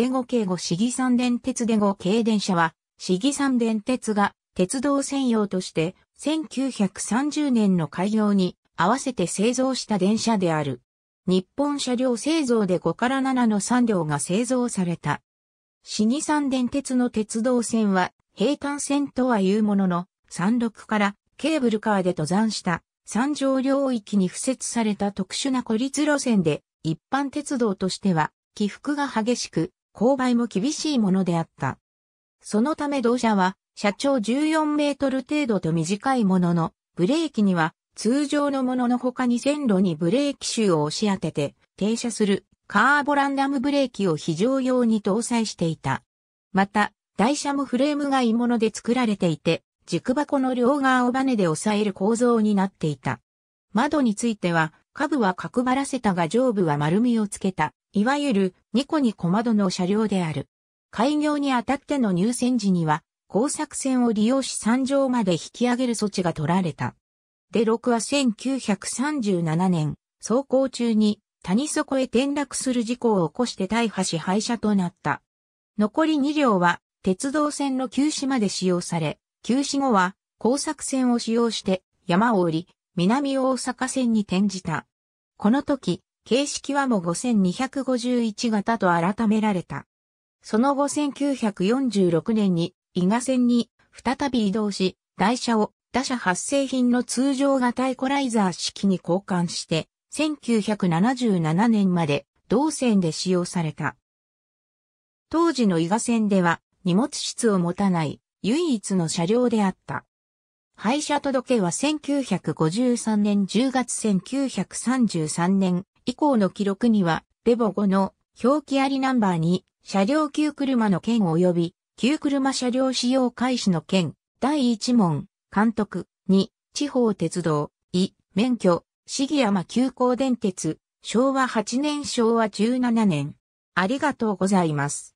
出後京後市議山電鉄出後軽電車は、市議山電鉄が鉄道専用として、1930年の開業に合わせて製造した電車である。日本車両製造で5から7の3両が製造された。市議山電鉄の鉄道線は、平坦線とはいうものの、山麓からケーブルカーで登山した山上領域に付設された特殊な孤立路線で、一般鉄道としては起伏が激しく、勾配も厳しいものであった。そのため同社は、車長14メートル程度と短いものの、ブレーキには通常のものの他に線路にブレーキシを押し当てて停車するカーボランダムブレーキを非常用に搭載していた。また、台車もフレームがいいもので作られていて、軸箱の両側をバネで押さえる構造になっていた。窓については、下部は角張らせたが上部は丸みをつけたいわゆるニコニコ窓の車両である。開業にあたっての入線時には、工作船を利用し山上まで引き上げる措置が取られた。で6は1937年、走行中に谷底へ転落する事故を起こして大破し廃車となった。残り2両は鉄道線の休止まで使用され、休止後は工作船を使用して山を降り、南大阪線に転じた。この時、形式はも5251型と改められた。その後1946年に伊賀線に再び移動し、台車を打者発生品の通常型エコライザー式に交換して、1977年まで同線で使用された。当時の伊賀線では荷物室を持たない唯一の車両であった。廃車届は1953年10月1933年以降の記録には、レボ5の表記ありナンバーに、車両9車の件及び、9車車両使用開始の件、第1問、監督、2、地方鉄道、い、免許、市議山急行電鉄、昭和8年昭和17年。ありがとうございます。